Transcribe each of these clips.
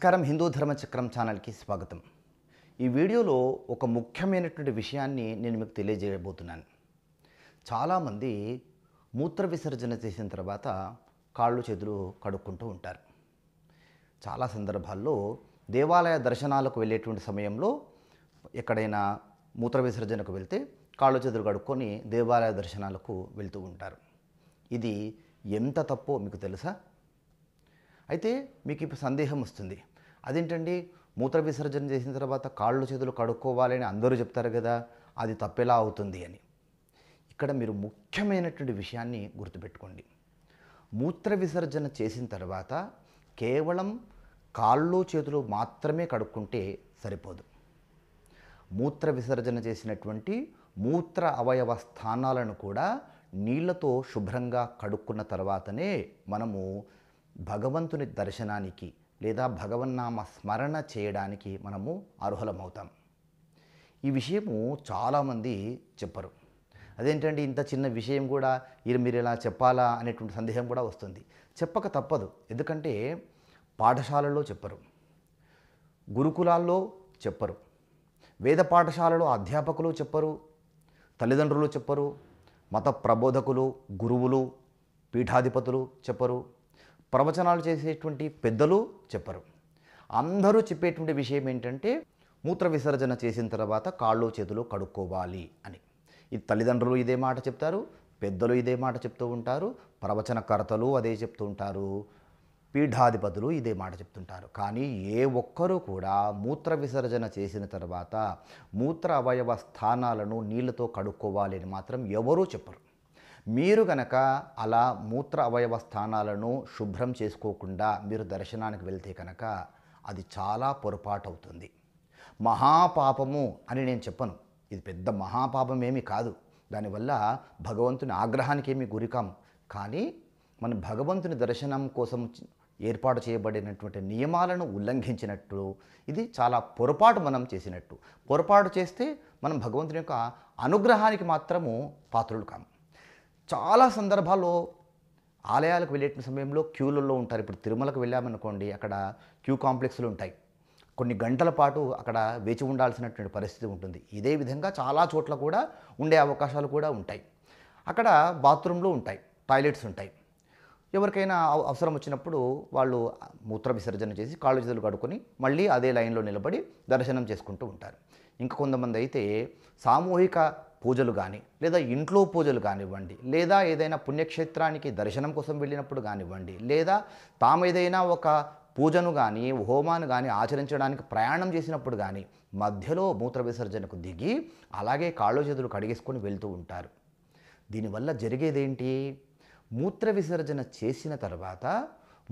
నమస్కారం హిందూ ధర్మ చక్రం ఛానల్కి స్వాగతం ఈ వీడియోలో ఒక ముఖ్యమైనటువంటి విషయాన్ని నేను మీకు తెలియజేయబోతున్నాను చాలామంది మూత్ర విసర్జన చేసిన తర్వాత కాళ్ళు చేతులు కడుక్కుంటూ ఉంటారు చాలా సందర్భాల్లో దేవాలయ దర్శనాలకు వెళ్ళేటువంటి సమయంలో ఎక్కడైనా మూత్ర విసర్జనకు వెళ్తే కాళ్ళు చేతులు కడుక్కొని దేవాలయ దర్శనాలకు వెళ్తూ ఉంటారు ఇది ఎంత తప్పో మీకు తెలుసా అయితే మీకు ఇప్పుడు సందేహం వస్తుంది అదేంటండి మూత్ర విసర్జన చేసిన తర్వాత కాళ్ళు చేతులు కడుక్కోవాలని అందరూ చెప్తారు కదా అది తప్పెలా అవుతుంది అని ఇక్కడ మీరు ముఖ్యమైనటువంటి విషయాన్ని గుర్తుపెట్టుకోండి మూత్ర విసర్జన చేసిన తర్వాత కేవలం కాళ్ళు చేతులు మాత్రమే కడుక్కుంటే సరిపోదు మూత్ర విసర్జన చేసినటువంటి మూత్ర అవయవ స్థానాలను కూడా నీళ్లతో శుభ్రంగా కడుక్కున్న తర్వాతనే మనము భగవంతుని దర్శనానికి లేదా భగవన్నామ స్మరణ చేయడానికి మనము అర్హులమవుతాం ఈ విషయము చాలామంది చెప్పరు అదేంటండి ఇంత చిన్న విషయం కూడా మీరు ఇలా చెప్పాలా అనేటువంటి సందేహం కూడా వస్తుంది చెప్పక తప్పదు ఎందుకంటే పాఠశాలలో చెప్పరు గురుకులాల్లో చెప్పరు వేద పాఠశాలలో అధ్యాపకులు చెప్పరు తల్లిదండ్రులు చెప్పరు మత ప్రబోధకులు గురువులు పీఠాధిపతులు చెప్పరు ప్రవచనాలు చేసేటువంటి పెద్దలు చెప్పరు అందరూ చెప్పేటువంటి విషయం ఏంటంటే మూత్ర విసర్జన చేసిన తర్వాత కాళ్ళు చేతులు కడుక్కోవాలి అని ఈ తల్లిదండ్రులు ఇదే మాట చెప్తారు పెద్దలు ఇదే మాట చెప్తూ ఉంటారు ప్రవచనకర్తలు అదే చెప్తూ ఉంటారు పీఠాధిపతులు ఇదే మాట చెప్తుంటారు కానీ ఏ ఒక్కరూ కూడా మూత్ర విసర్జన చేసిన తర్వాత మూత్ర అవయవ స్థానాలను నీళ్లతో కడుక్కోవాలి అని మాత్రం ఎవరూ చెప్పరు మీరు గనక అలా మూత్ర అవయవ స్థానాలను శుభ్రం చేసుకోకుండా మీరు దర్శనానికి వెళ్తే కనుక అది చాలా పొరపాటు అవుతుంది మహాపాపము అని నేను చెప్పను ఇది పెద్ద మహాపాపం ఏమీ కాదు దానివల్ల భగవంతుని ఆగ్రహానికి ఏమీ గురికాం కానీ మన భగవంతుని దర్శనం కోసం ఏర్పాటు చేయబడినటువంటి నియమాలను ఉల్లంఘించినట్టు ఇది చాలా పొరపాటు మనం చేసినట్టు పొరపాటు చేస్తే మనం భగవంతుని యొక్క అనుగ్రహానికి మాత్రము పాత్రులు కాము చాలా సందర్భాల్లో ఆలయాలకు వెళ్ళే సమయంలో క్యూలలో ఉంటారు ఇప్పుడు తిరుమలకు వెళ్ళామనుకోండి అక్కడ క్యూ కాంప్లెక్స్లు ఉంటాయి కొన్ని గంటల పాటు అక్కడ వేచి ఉండాల్సినటువంటి పరిస్థితి ఉంటుంది ఇదే విధంగా చాలా చోట్ల కూడా ఉండే అవకాశాలు కూడా ఉంటాయి అక్కడ బాత్రూంలు ఉంటాయి టాయిలెట్స్ ఉంటాయి ఎవరికైనా అవసరం వచ్చినప్పుడు వాళ్ళు మూత్ర విసర్జన చేసి కాళ్ళు చేతులు కడుక్కొని మళ్ళీ అదే లైన్లో నిలబడి దర్శనం చేసుకుంటూ ఉంటారు ఇంకా కొంతమంది అయితే సామూహిక పూజలు కానీ లేదా ఇంట్లో పూజలు కానివ్వండి లేదా ఏదైనా పుణ్యక్షేత్రానికి దర్శనం కోసం వెళ్ళినప్పుడు కానివ్వండి లేదా తాము ఏదైనా ఒక పూజను కానీ హోమాను కానీ ఆచరించడానికి ప్రయాణం చేసినప్పుడు కానీ మధ్యలో మూత్ర విసర్జనకు దిగి అలాగే కాళ్ళు చేతులు కడిగేసుకొని వెళ్తూ ఉంటారు దీనివల్ల జరిగేదేంటి మూత్ర విసర్జన చేసిన తర్వాత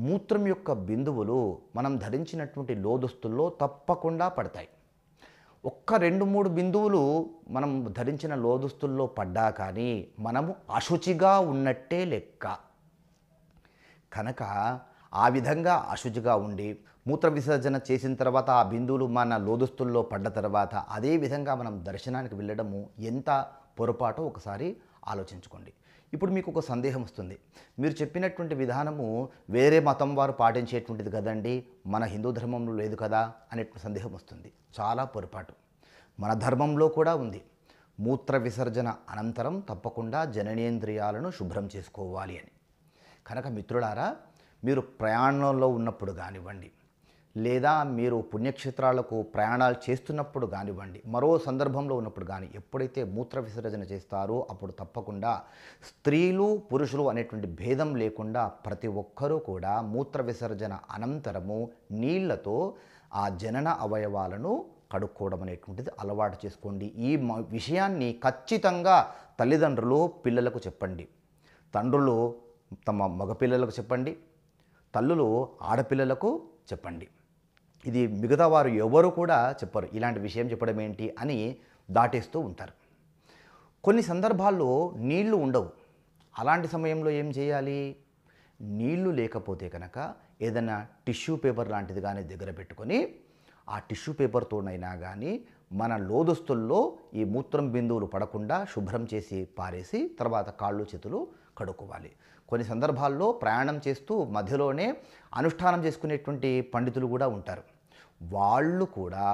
మూత్రం యొక్క బిందువులు మనం ధరించినటువంటి లోదుస్తుల్లో తప్పకుండా పడతాయి ఒక్క రెండు మూడు బిందువులు మనం ధరించిన లోదుస్తుల్లో పడ్డా కానీ మనము అశుచిగా ఉన్నట్టే లెక్క కనుక ఆ విధంగా అశుచిగా ఉండి మూత్ర విసర్జన చేసిన తర్వాత ఆ బిందువులు మన లోదుస్తుల్లో పడ్డ తర్వాత అదే విధంగా మనం దర్శనానికి వెళ్ళడము ఎంత పొరపాటు ఒకసారి ఆలోచించుకోండి ఇప్పుడు మీకు ఒక సందేహం వస్తుంది మీరు చెప్పినటువంటి విధానము వేరే మతం వారు పాటించేటువంటిది కదండి మన హిందూ ధర్మంలో లేదు కదా అనే సందేహం వస్తుంది చాలా పొరపాటు మన ధర్మంలో కూడా ఉంది మూత్ర విసర్జన అనంతరం తప్పకుండా జననేంద్రియాలను శుభ్రం చేసుకోవాలి అని కనుక మిత్రులారా మీరు ప్రయాణంలో ఉన్నప్పుడు కానివ్వండి లేదా మీరు పుణ్యక్షేత్రాలకు ప్రయాణాలు చేస్తున్నప్పుడు కానివ్వండి మరో సందర్భంలో ఉన్నప్పుడు కానీ ఎప్పుడైతే మూత్ర విసర్జన చేస్తారో అప్పుడు తప్పకుండా స్త్రీలు పురుషులు అనేటువంటి భేదం లేకుండా ప్రతి ఒక్కరూ కూడా మూత్ర విసర్జన అనంతరము నీళ్లతో ఆ జనన అవయవాలను కడుక్కోవడం అనేటువంటిది అలవాటు చేసుకోండి ఈ విషయాన్ని ఖచ్చితంగా తల్లిదండ్రులు పిల్లలకు చెప్పండి తండ్రులు తమ మగపిల్లలకు చెప్పండి తల్లులు ఆడపిల్లలకు చెప్పండి ఇది మిగతా వారు ఎవరు కూడా చెప్పరు ఇలాంటి విషయం చెప్పడం ఏంటి అని దాటేస్తూ ఉంటారు కొన్ని సందర్భాల్లో నీళ్లు ఉండవు అలాంటి సమయంలో ఏం చేయాలి నీళ్లు లేకపోతే కనుక ఏదైనా టిష్యూ పేపర్ లాంటిది కానీ దగ్గర పెట్టుకొని ఆ టిష్యూ పేపర్తోనైనా కానీ మన లోదుస్తుల్లో ఈ మూత్రం బిందువులు పడకుండా శుభ్రం చేసి పారేసి తర్వాత కాళ్ళు చేతులు కడుక్కోవాలి కొన్ని సందర్భాల్లో ప్రయాణం చేస్తూ మధ్యలోనే అనుష్ఠానం చేసుకునేటువంటి పండితులు కూడా ఉంటారు వాళ్ళు కూడా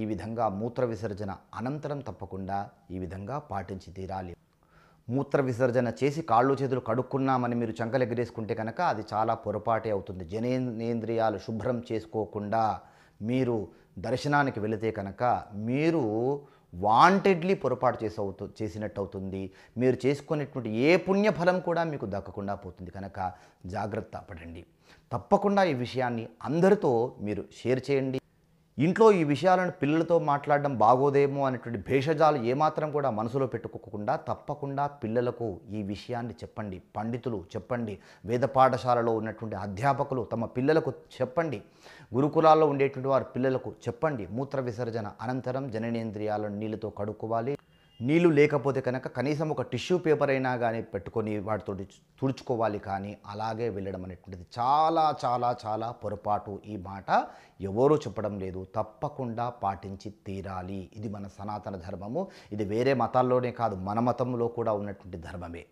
ఈ విధంగా మూత్ర విసర్జన అనంతరం తప్పకుండా ఈ విధంగా పాటించి తీరాలి మూత్ర విసర్జన చేసి కాళ్ళు చేతులు కడుక్కున్నామని మీరు చంకలు కనుక అది చాలా పొరపాటే అవుతుంది జనేంద్రియాలు శుభ్రం చేసుకోకుండా మీరు దర్శనానికి వెళితే కనుక మీరు వాంటెడ్లీ పొరపాటు చేసి అవుతు చేసినట్టు అవుతుంది మీరు చేసుకునేటువంటి ఏ పుణ్యఫలం కూడా మీకు దక్కకుండా పోతుంది కనుక జాగ్రత్త పడండి తప్పకుండా ఈ విషయాన్ని అందరితో మీరు షేర్ చేయండి ఇంట్లో ఈ విషయాలను పిల్లలతో మాట్లాడడం బాగోదేమో అనేటువంటి భేషజాలు ఏమాత్రం కూడా మనసులో పెట్టుకోకుండా తప్పకుండా పిల్లలకు ఈ విషయాన్ని చెప్పండి పండితులు చెప్పండి వేద పాఠశాలలో ఉన్నటువంటి అధ్యాపకులు తమ పిల్లలకు చెప్పండి గురుకులాల్లో ఉండేటువంటి వారు పిల్లలకు చెప్పండి మూత్ర విసర్జన అనంతరం జననేంద్రియాలను నీళ్ళతో కడుక్కోవాలి నీళ్లు లేకపోతే కనుక కనీసం ఒక టిష్యూ పేపర్ అయినా కానీ పెట్టుకొని వాటితో తుడుచుకోవాలి కానీ అలాగే వెళ్ళడం అనేటువంటిది చాలా చాలా చాలా పొరపాటు ఈ మాట ఎవరూ చెప్పడం లేదు తప్పకుండా పాటించి తీరాలి ఇది మన సనాతన ధర్మము ఇది వేరే మతాల్లోనే కాదు మన మతంలో కూడా ఉన్నటువంటి ధర్మమే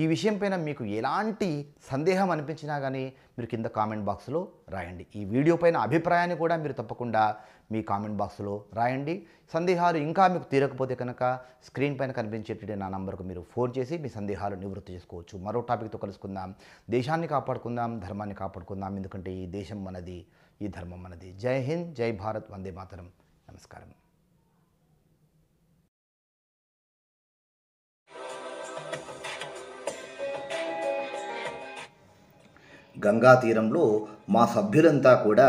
ఈ విషయంపైన మీకు ఎలాంటి సందేహం అనిపించినా కానీ మీరు కింద కామెంట్ బాక్స్లో రాయండి ఈ వీడియో పైన అభిప్రాయాన్ని కూడా మీరు తప్పకుండా మీ కామెంట్ బాక్స్లో రాయండి సందేహాలు ఇంకా మీకు తీరకపోతే కనుక స్క్రీన్ పైన కనిపించేటువంటి నా నంబర్కు మీరు ఫోన్ చేసి మీ సందేహాలు నివృత్తి చేసుకోవచ్చు మరో టాపిక్తో కలుసుకుందాం దేశాన్ని కాపాడుకుందాం ధర్మాన్ని కాపాడుకుందాం ఎందుకంటే ఈ దేశం మనది ఈ ధర్మం మనది జై హింద్ జై భారత్ వందే మాతరం నమస్కారం గంగా తీరంలో మా సభ్యులంతా కూడా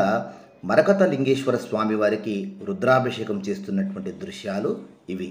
మరకత లింగేశ్వర స్వామివారికి రుద్రాభిషేకం చేస్తున్నటువంటి దృశ్యాలు ఇవి